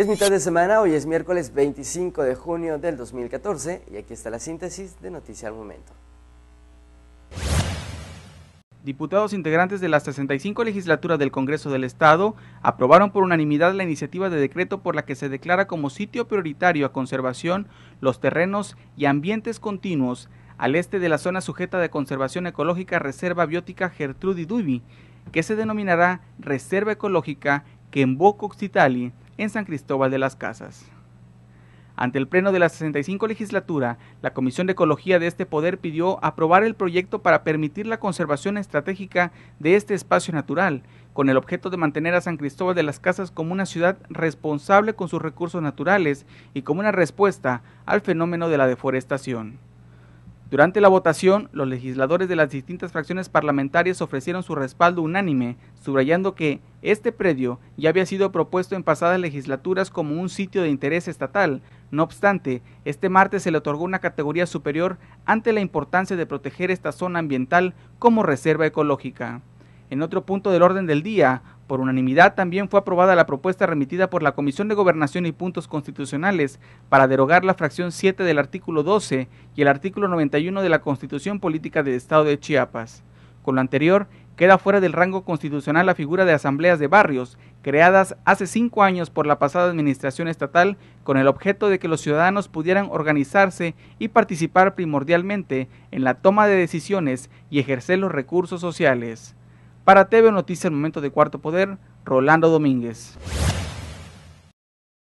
Es mitad de semana, hoy es miércoles 25 de junio del 2014 y aquí está la síntesis de Noticia al Momento. Diputados integrantes de las 65 legislaturas del Congreso del Estado aprobaron por unanimidad la iniciativa de decreto por la que se declara como sitio prioritario a conservación los terrenos y ambientes continuos al este de la zona sujeta de conservación ecológica Reserva Biótica Gertrudis Dubi, que se denominará Reserva Ecológica Kembo Occitali en San Cristóbal de las Casas. Ante el Pleno de la 65 legislatura, la Comisión de Ecología de este poder pidió aprobar el proyecto para permitir la conservación estratégica de este espacio natural, con el objeto de mantener a San Cristóbal de las Casas como una ciudad responsable con sus recursos naturales y como una respuesta al fenómeno de la deforestación. Durante la votación, los legisladores de las distintas fracciones parlamentarias ofrecieron su respaldo unánime, subrayando que este predio ya había sido propuesto en pasadas legislaturas como un sitio de interés estatal. No obstante, este martes se le otorgó una categoría superior ante la importancia de proteger esta zona ambiental como reserva ecológica. En otro punto del orden del día, por unanimidad también fue aprobada la propuesta remitida por la Comisión de Gobernación y Puntos Constitucionales para derogar la fracción 7 del artículo 12 y el artículo 91 de la Constitución Política del Estado de Chiapas. Con lo anterior, queda fuera del rango constitucional la figura de asambleas de barrios, creadas hace cinco años por la pasada administración estatal con el objeto de que los ciudadanos pudieran organizarse y participar primordialmente en la toma de decisiones y ejercer los recursos sociales. Para TV Noticias, el momento de Cuarto Poder, Rolando Domínguez.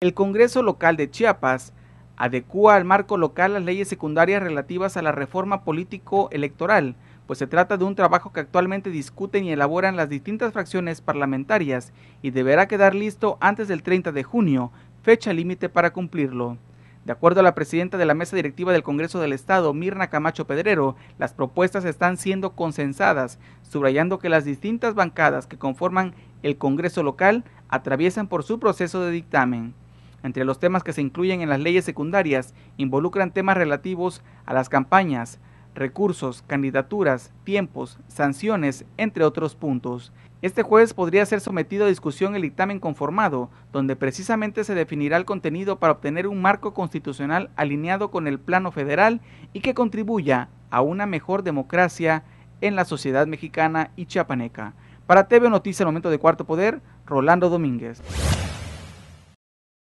El Congreso Local de Chiapas adecúa al marco local las leyes secundarias relativas a la reforma político-electoral, pues se trata de un trabajo que actualmente discuten y elaboran las distintas fracciones parlamentarias y deberá quedar listo antes del 30 de junio, fecha límite para cumplirlo. De acuerdo a la presidenta de la mesa directiva del Congreso del Estado, Mirna Camacho Pedrero, las propuestas están siendo consensadas, subrayando que las distintas bancadas que conforman el Congreso local atraviesan por su proceso de dictamen. Entre los temas que se incluyen en las leyes secundarias involucran temas relativos a las campañas, recursos, candidaturas, tiempos, sanciones, entre otros puntos. Este jueves podría ser sometido a discusión el dictamen conformado, donde precisamente se definirá el contenido para obtener un marco constitucional alineado con el plano federal y que contribuya a una mejor democracia en la sociedad mexicana y chiapaneca. Para TV Noticias, el momento de cuarto poder, Rolando Domínguez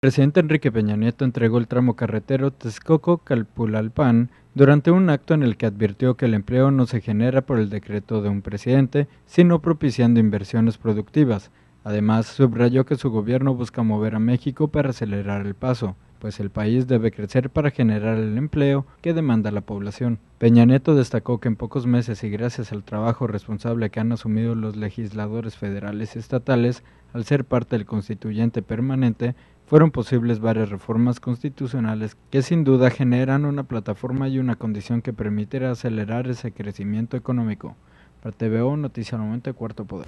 presidente Enrique Peña Nieto entregó el tramo carretero Texcoco-Calpulalpan durante un acto en el que advirtió que el empleo no se genera por el decreto de un presidente, sino propiciando inversiones productivas. Además, subrayó que su gobierno busca mover a México para acelerar el paso, pues el país debe crecer para generar el empleo que demanda la población. Peña Nieto destacó que en pocos meses y gracias al trabajo responsable que han asumido los legisladores federales y estatales, al ser parte del constituyente permanente, fueron posibles varias reformas constitucionales que sin duda generan una plataforma y una condición que permitirá acelerar ese crecimiento económico. Para TVO, Noticia de Cuarto Poder.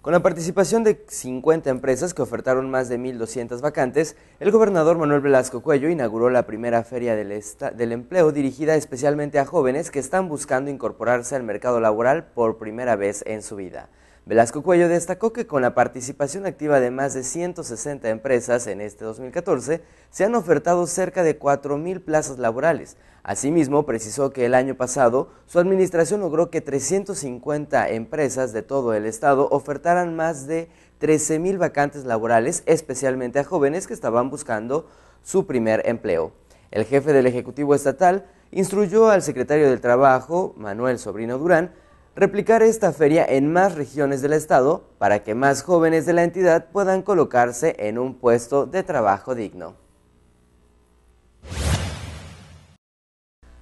Con la participación de 50 empresas que ofertaron más de 1.200 vacantes, el gobernador Manuel Velasco Cuello inauguró la primera feria del, empleo dirigida especialmente a jóvenes que están buscando incorporarse al mercado laboral por primera vez en su vida. Velasco Cuello destacó que con la participación activa de más de 160 empresas en este 2014, se han ofertado cerca de 4.000 plazas laborales. Asimismo, precisó que el año pasado su administración logró que 350 empresas de todo el estado ofertaran más de 13.000 vacantes laborales, especialmente a jóvenes que estaban buscando su primer empleo. El jefe del Ejecutivo Estatal instruyó al secretario del Trabajo, Manuel Sobrino Durán, replicar esta feria en más regiones del estado para que más jóvenes de la entidad puedan colocarse en un puesto de trabajo digno.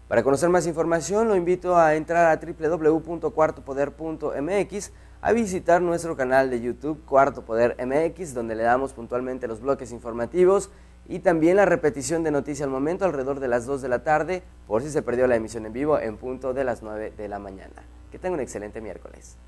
Para conocer más información lo invito a entrar a www.cuartopoder.mx a visitar nuestro canal de YouTube Cuarto Poder MX, donde le damos puntualmente los bloques informativos y también la repetición de Noticias al Momento alrededor de las 2 de la tarde, por si se perdió la emisión en vivo en punto de las 9 de la mañana. Que tenga un excelente miércoles.